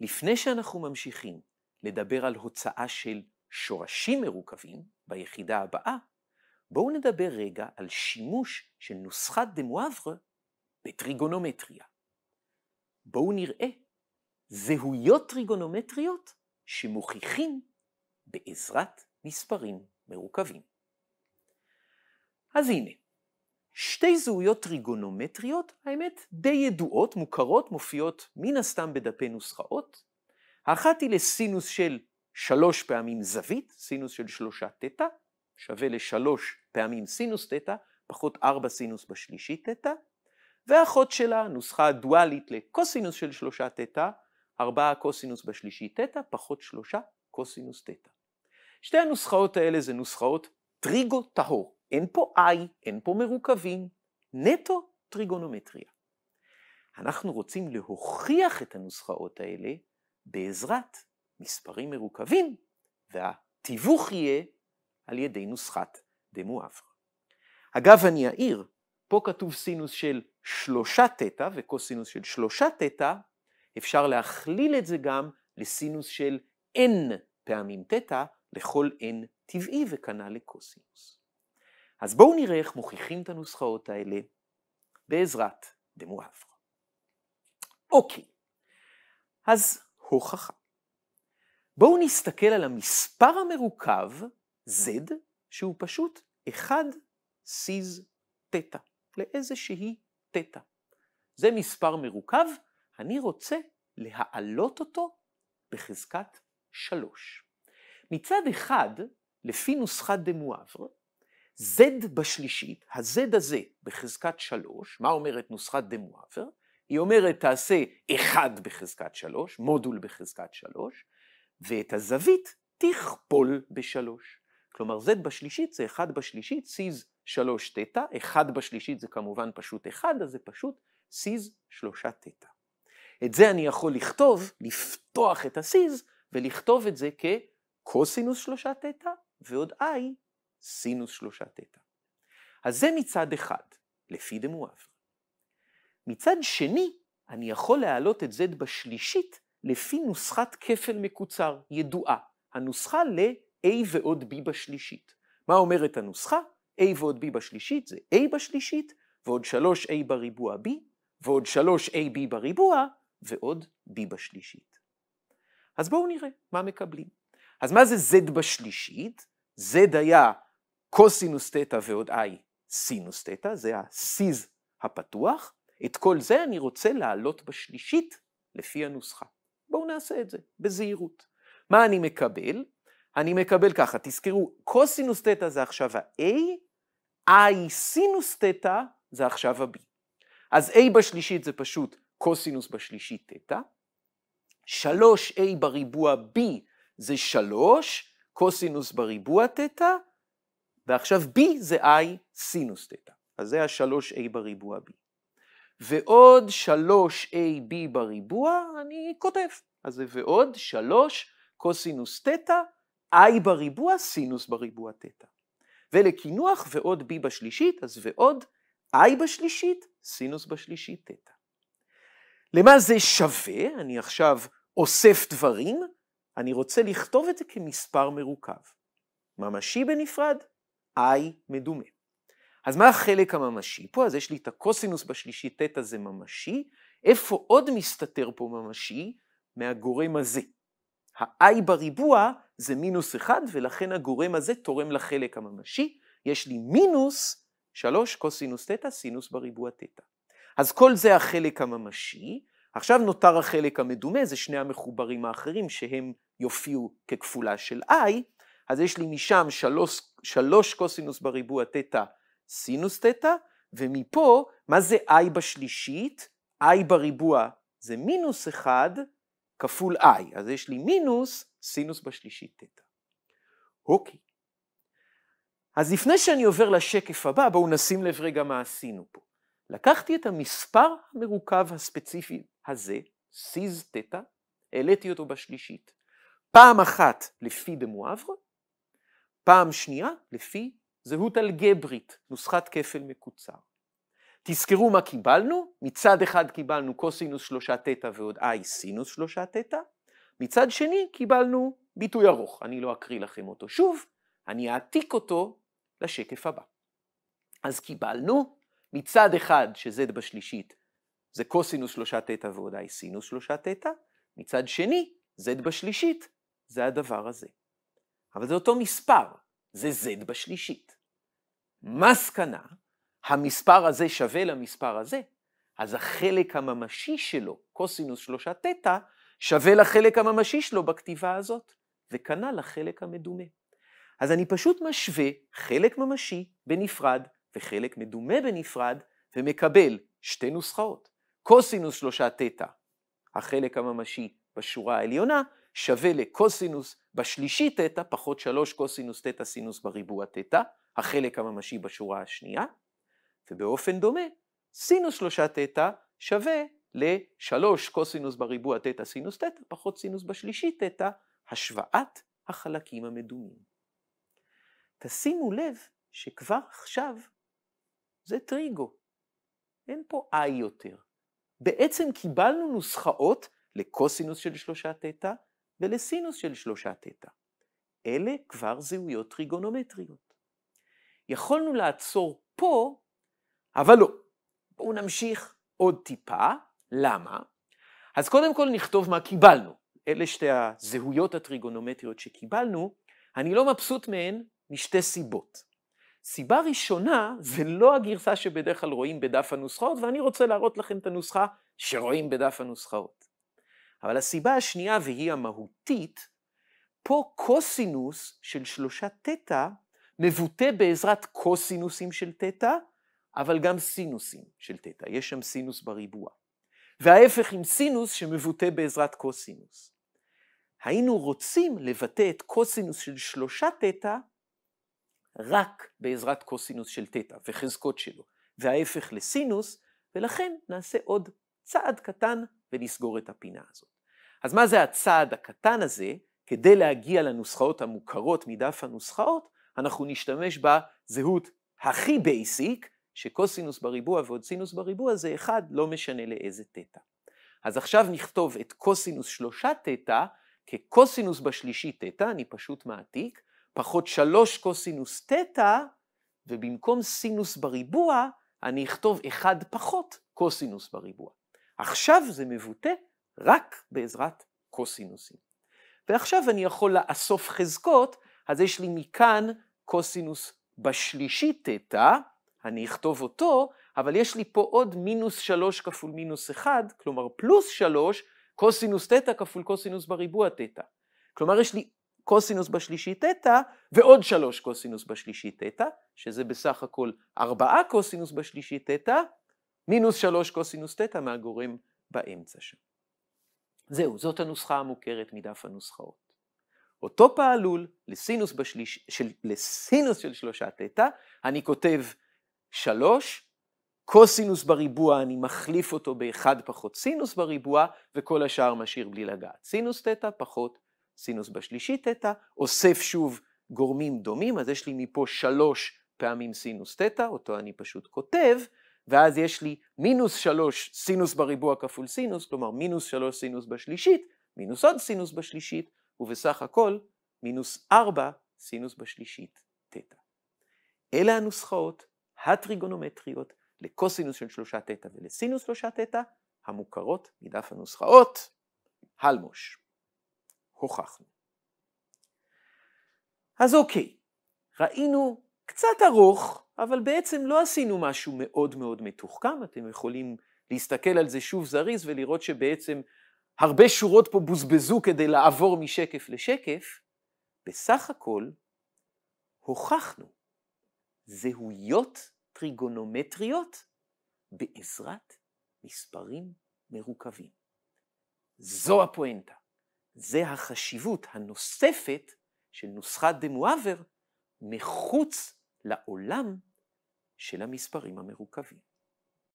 לפני שאנחנו ממשיכים לדבר על הוצאה של שורשים מרוכבים ביחידה הבאה, בואו נדבר רגע על שימוש של נוסחת דה מואברה בטריגונומטריה. בואו נראה זהויות טריגונומטריות שמוכיחים בעזרת מספרים מרוכבים. אז הנה, שתי זהויות טריגונומטריות, האמת, די ידועות, מוכרות, מופיעות מן הסתם בדפי נוסחאות. האחת היא לסינוס של שלוש פעמים זווית, סינוס של שלושה תטא, שווה לשלוש פעמים סינוס תטא, פחות ארבע סינוס בשלישית תטא, והאחות שלה, נוסחה דואלית לקוסינוס של שלושה תטא, ארבעה קוסינוס בשלישית תטא, פחות שלושה קוסינוס תטא. שתי הנוסחאות האלה זה נוסחאות טריגו טהור. אין פה I, אין פה מרוכבים, נטו טריגונומטריה. אנחנו רוצים להוכיח את הנוסחאות האלה בעזרת מספרים מרוכבים, והתיווך יהיה על ידי נוסחת דמואבר. אגב, אני אעיר, פה כתוב סינוס של שלושה תטא וקוסינוס של שלושה תטא, אפשר להכליל את זה גם לסינוס של n פעמים תטא לכל n טבעי וכנ"ל לקוסינוס. אז בואו נראה איך מוכיחים את הנוסחאות האלה בעזרת דמואברה. אוקיי, אז הוכחה. בואו נסתכל על המספר המרוכב Z שהוא פשוט 1 סיז תטא, לאיזושהי תטא. זה מספר מרוכב, אני רוצה להעלות אותו בחזקת 3. מצד אחד, לפי נוסחת דמואבר, Z בשלישית, ה-Z הזה בחזקת 3, מה אומרת נוסחת דה מואבר? היא אומרת תעשה 1 בחזקת 3, מודול בחזקת 3, ואת הזווית תכפול ב-3. כלומר Z בשלישית זה 1 בשלישית, סיז 3 תטא, 1 בשלישית זה כמובן פשוט 1, אז זה פשוט סיז 3 תטא. את זה אני יכול לכתוב, לפתוח את הסיז, ולכתוב את זה כקוסינוס 3 תטא ועוד i סינוס שלושה תטא. אז זה מצד אחד, לפי דמואב. מצד שני, אני יכול להעלות את זה בשלישית לפי נוסחת כפל מקוצר, ידועה, הנוסחה ל-a ועוד b בשלישית. מה אומרת הנוסחה? a ועוד b בשלישית זה a בשלישית, ועוד 3a בריבוע b, ועוד 3ab בריבוע, ועוד b בשלישית. אז בואו נראה מה מקבלים. אז מה זה z בשלישית? z היה קוסינוס תטא ועוד I סינוס תטא, זה הסיז הפתוח. את כל זה אני רוצה להעלות בשלישית לפי הנוסחה. בואו נעשה את זה בזהירות. מה אני מקבל? אני מקבל ככה, תזכרו, קוסינוס תטא זה עכשיו ה-A, I סינוס תטא זה עכשיו ה-B. אז A בשלישית זה פשוט קוסינוס בשלישית תטא, 3A בריבוע B זה 3, קוסינוס בריבוע תטא, ועכשיו B זה I סינוס תטא, אז זה השלוש a בריבוע B. ועוד 3AB בריבוע אני כותב, אז זה ועוד שלוש קוסינוס תטא, I בריבוע סינוס בריבוע תטא. ולקינוח ועוד B בשלישית, אז ועוד I בשלישית, סינוס בשלישית תטא. למה זה שווה? אני עכשיו אוסף דברים, אני רוצה לכתוב את זה כמספר מרוכב. ממשי בנפרד I מדומה. אז מה החלק הממשי פה? אז יש לי את הקוסינוס בשלישי, תטא זה ממשי. איפה עוד מסתתר פה ממשי? מהגורם הזה. ה-I בריבוע זה מינוס 1, ולכן הגורם הזה תורם לחלק הממשי. יש לי מינוס 3 קוסינוס תטא, סינוס בריבוע תטא. אז כל זה החלק הממשי. עכשיו נותר החלק המדומה, זה שני המחוברים האחרים שהם יופיעו ככפולה של I, אז יש לי משם שלוש, שלוש קוסינוס בריבוע תטא סינוס תטא, ומפה, מה זה i בשלישית? i בריבוע זה מינוס אחד כפול i, אז יש לי מינוס סינוס בשלישית תטא. אוקיי. אז לפני שאני עובר לשקף הבא, בואו נשים לב רגע מה עשינו פה. לקחתי את המספר המרוכב הספציפי הזה, סיז תטא, העליתי אותו בשלישית. פעם אחת לפי דמואברה, פעם שנייה לפי זהות אלגברית, נוסחת כפל מקוצר. תזכרו מה קיבלנו, מצד אחד קיבלנו קוסינוס שלושה תטא ועוד i סינוס שלושה תטא, מצד שני קיבלנו ביטוי ארוך, אני לא אקריא לכם אותו שוב, אני אעתיק אותו לשקף הבא. אז קיבלנו מצד אחד ש-z בשלישית זה קוסינוס שלושה תטא ועוד i סינוס שלושה תטא, מצד שני z בשלישית זה הדבר הזה. אבל זה אותו מספר, זה Z בשלישית. מסקנה, המספר הזה שווה למספר הזה, אז החלק הממשי שלו, קוסינוס שלושה תטא, שווה לחלק הממשי שלו בכתיבה הזאת, וכנ"ל לחלק המדומה. אז אני פשוט משווה חלק ממשי בנפרד וחלק מדומה בנפרד, ומקבל שתי נוסחאות. קוסינוס שלושה תטא, החלק הממשי בשורה העליונה, שווה לקוסינוס בשלישי תטא פחות שלוש קוסינוס תטא סינוס בריבוע תטא, החלק הממשי בשורה השנייה, ובאופן דומה סינוס שלושה תטא שווה לשלוש קוסינוס בריבוע תטא סינוס תטא פחות סינוס בשלישי תטא, השוואת החלקים המדומים. תשימו לב שכבר עכשיו זה טריגו, אין פה i יותר. בעצם קיבלנו נוסחאות לקוסינוס של שלושה תטא, ולסינוס של שלושה תטא. אלה כבר זהויות טריגונומטריות. יכולנו לעצור פה, אבל לא. בואו נמשיך עוד טיפה. למה? אז קודם כל נכתוב מה קיבלנו. אלה שתי הזהויות הטריגונומטריות שקיבלנו, אני לא מבסוט מהן משתי סיבות. סיבה ראשונה, זה לא הגרסה שבדרך כלל רואים בדף הנוסחאות, ואני רוצה להראות לכם את הנוסחה שרואים בדף הנוסחאות. אבל הסיבה השנייה, והיא המהותית, פה קוסינוס של שלושה תטא מבוטא בעזרת קוסינוסים של תטא, אבל גם סינוסים של תטא, יש שם סינוס בריבוע. וההפך עם סינוס שמבוטא בעזרת קוסינוס. היינו רוצים לבטא את קוסינוס של שלושה תטא רק בעזרת קוסינוס של תטא וחזקות שלו, וההפך לסינוס, ולכן נעשה עוד צעד קטן ונסגור את הפינה הזאת. אז מה זה הצעד הקטן הזה? כדי להגיע לנוסחאות המוכרות מדף הנוסחאות, אנחנו נשתמש בזהות הכי בייסיק, שקוסינוס בריבוע ועוד סינוס בריבוע זה אחד, לא משנה לאיזה תטא. אז עכשיו נכתוב את קוסינוס שלושה תטא כקוסינוס בשלישי תטא, אני פשוט מעתיק, פחות שלוש קוסינוס תטא, ובמקום סינוס בריבוע, אני אכתוב אחד פחות קוסינוס בריבוע. עכשיו זה מבוטא רק בעזרת קוסינוסים. ועכשיו אני יכול לאסוף חזקות, אז יש לי מכאן קוסינוס בשלישי תטא, אני אכתוב אותו, אבל יש לי פה עוד מינוס שלוש כפול מינוס אחד, כלומר פלוס שלוש, קוסינוס תטא כפול קוסינוס בריבוע תטא. כלומר יש לי קוסינוס בשלישי תטא ועוד שלוש קוסינוס בשלישי תטא, שזה בסך הכל ארבעה קוסינוס בשלישי תטא, מינוס שלוש קוסינוס תטא מהגורם באמצע שם. זהו, זאת הנוסחה המוכרת מדף הנוסחאות. אותו פעלול לסינוס, בשליש, של, לסינוס של שלושה תטא, אני כותב שלוש, קוסינוס בריבוע אני מחליף אותו באחד פחות סינוס בריבוע, וכל השאר משאיר בלי לגעת. סינוס תטא פחות סינוס בשלישי תטא, אוסף שוב גורמים דומים, אז יש לי מפה שלוש פעמים סינוס תטא, אותו אני פשוט כותב, ואז יש לי מינוס שלוש סינוס בריבוע כפול סינוס, כלומר מינוס שלוש סינוס בשלישית, מינוס עוד סינוס בשלישית, ובסך הכל מינוס ארבע סינוס בשלישית תטא. אלה הנוסחאות הטריגונומטריות לקוסינוס של שלושה תטא ולסינוס שלושה תטא, המוכרות מדף הנוסחאות, הלמוש. הוכחנו. אז אוקיי, ראינו קצת ארוך אבל בעצם לא עשינו משהו מאוד מאוד מתוחכם, אתם יכולים להסתכל על זה שוב זריז ולראות שבעצם הרבה שורות פה בוזבזו כדי לעבור משקף לשקף, בסך הכל הוכחנו זהויות טריגונומטריות בעזרת מספרים מרוכבים. זו הפואנטה, זה החשיבות הנוספת של נוסחת דמואבר מחוץ לעולם של המספרים המרוכבים.